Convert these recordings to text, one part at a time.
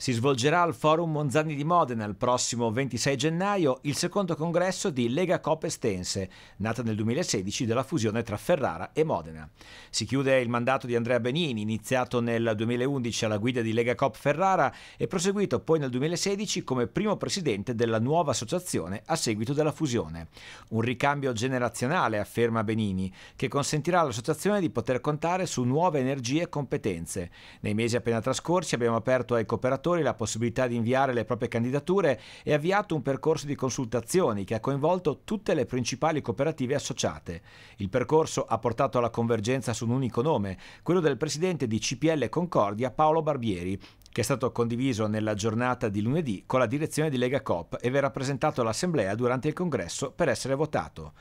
si svolgerà al Forum Monzani di Modena il prossimo 26 gennaio il secondo congresso di Lega Coop Estense, nata nel 2016 dalla fusione tra Ferrara e Modena. Si chiude il mandato di Andrea Benini, iniziato nel 2011 alla guida di Lega Coop Ferrara e proseguito poi nel 2016 come primo presidente della nuova associazione a seguito della fusione. Un ricambio generazionale, afferma Benini, che consentirà all'associazione di poter contare su nuove energie e competenze. Nei mesi appena trascorsi abbiamo aperto ai cooperatori lavoratori la possibilità di inviare le proprie candidature, è avviato un percorso di consultazioni che ha coinvolto tutte le principali cooperative associate. Il percorso ha portato alla convergenza su un unico nome, quello del presidente di CPL Concordia Paolo Barbieri, che è stato condiviso nella giornata di lunedì con la direzione di Lega Coop e verrà presentato all'Assemblea durante il congresso per essere votato.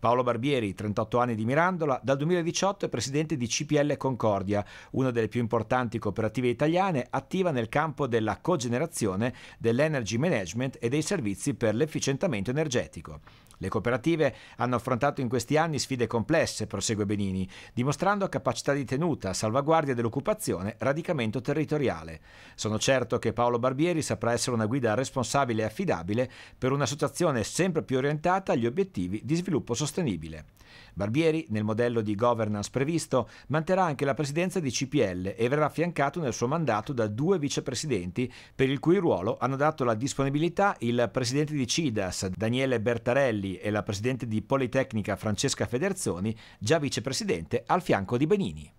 Paolo Barbieri, 38 anni di Mirandola, dal 2018 è presidente di CPL Concordia, una delle più importanti cooperative italiane attiva nel campo della cogenerazione, dell'energy management e dei servizi per l'efficientamento energetico. Le cooperative hanno affrontato in questi anni sfide complesse, prosegue Benini, dimostrando capacità di tenuta, salvaguardia dell'occupazione, radicamento territoriale. Sono certo che Paolo Barbieri saprà essere una guida responsabile e affidabile per un'associazione sempre più orientata agli obiettivi di sviluppo sostenibile sostenibile. Barbieri, nel modello di governance previsto, manterrà anche la presidenza di CPL e verrà affiancato nel suo mandato da due vicepresidenti, per il cui ruolo hanno dato la disponibilità il presidente di CIDAS, Daniele Bertarelli, e la presidente di Politecnica, Francesca Federzoni, già vicepresidente al fianco di Benini.